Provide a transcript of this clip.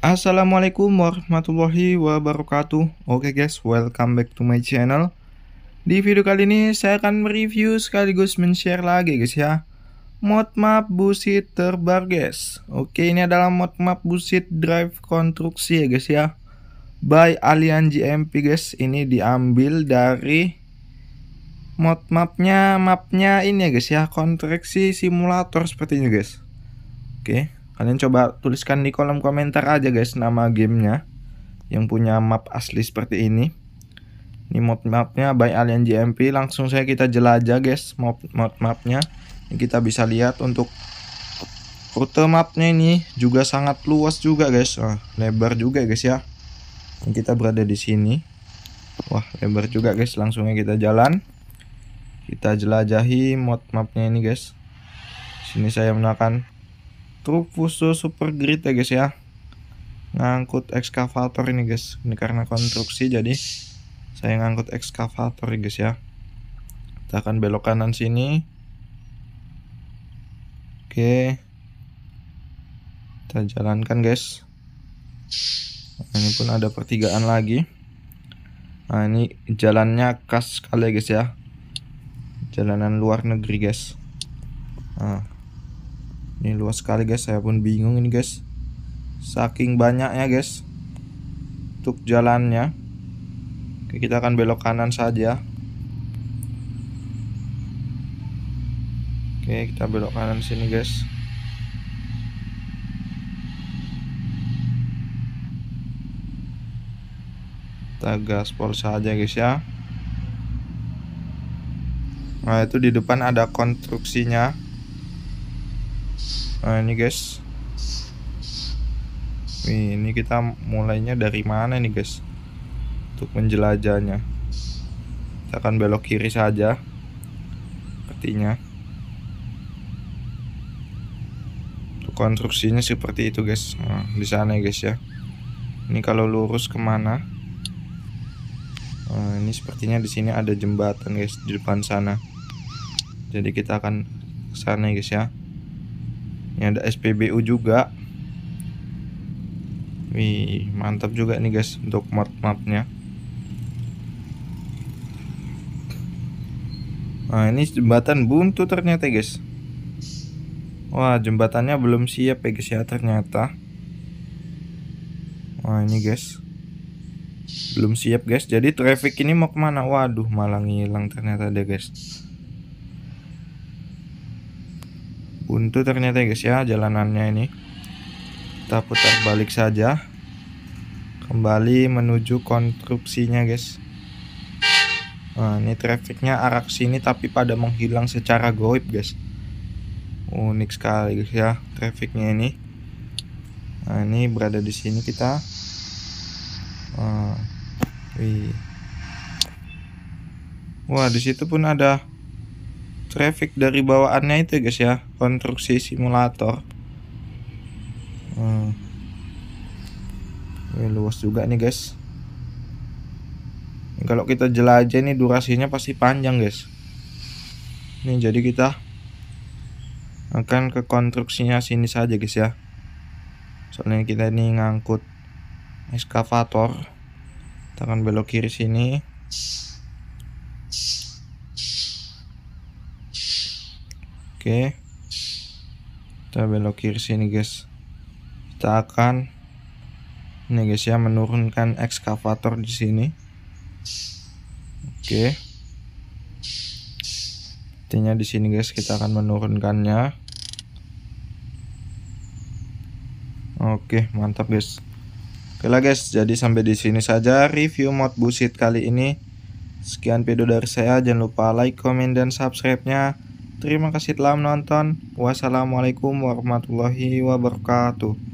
Assalamualaikum warahmatullahi wabarakatuh Oke okay guys, welcome back to my channel Di video kali ini saya akan mereview sekaligus men-share lagi guys ya Mod map busit terbar guys Oke okay, ini adalah mod map busit drive konstruksi ya guys ya By Alien GMP guys Ini diambil dari mod mapnya mapnya ini ya guys ya kontraksi simulator sepertinya guys Oke okay. Kalian coba tuliskan di kolom komentar aja guys nama gamenya yang punya map asli seperti ini. Ini mod mapnya by Alien GMP. Langsung saya kita jelajah guys mod mod mapnya. Ini kita bisa lihat untuk rute mapnya ini juga sangat luas juga guys. Wah, lebar juga guys ya. Ini kita berada di sini. Wah lebar juga guys. Langsungnya kita jalan. Kita jelajahi mod mapnya ini guys. Sini saya menggunakan truk fuso super grid ya guys ya ngangkut ekskavator ini guys ini karena konstruksi jadi saya ngangkut ekskavator ya guys ya kita akan belok kanan sini oke kita jalankan guys nah, ini pun ada pertigaan lagi nah ini jalannya khas sekali guys ya jalanan luar negeri guys nah ini luas sekali guys, saya pun bingung ini guys. Saking banyaknya guys. Untuk jalannya. Oke, kita akan belok kanan saja. Oke, kita belok kanan sini guys. Kita gaspol saja guys ya. Nah, itu di depan ada konstruksinya. Nah ini guys ini kita mulainya dari mana nih guys untuk menjelajahnya kita akan belok kiri saja artinya. untuk konstruksinya seperti itu guys nah, di sana ya guys ya ini kalau lurus kemana nah, ini sepertinya di sini ada jembatan guys di depan sana jadi kita akan ke sana ya guys ya ini ada SPBU juga wih mantap juga nih guys untuk map-mapnya nah ini jembatan buntu ternyata guys wah jembatannya belum siap ya guys ya ternyata wah ini guys belum siap guys jadi traffic ini mau kemana waduh malah ngilang ternyata deh guys buntu ternyata ya guys ya jalanannya ini kita putar balik saja kembali menuju konstruksinya guys nah ini trafficnya arah sini tapi pada menghilang secara goib guys unik sekali guys ya trafficnya ini nah ini berada di sini kita nah, wih wah disitu pun ada traffic dari bawaannya itu guys ya konstruksi simulator hmm. Ini luas juga nih guys kalau kita jelajah ini durasinya pasti panjang guys ini jadi kita akan ke konstruksinya sini saja guys ya soalnya kita ini ngangkut eskavator tangan belok kiri sini Oke. Kita belok kiri sini, guys. Kita akan ini guys ya menurunkan ekskavator di sini. Oke. Intinya di sini guys kita akan menurunkannya. Oke, mantap guys. Oke lah guys, jadi sampai di sini saja review mod busit kali ini. Sekian video dari saya, jangan lupa like, komen, dan subscribe-nya. Terima kasih telah menonton. Wassalamualaikum warahmatullahi wabarakatuh.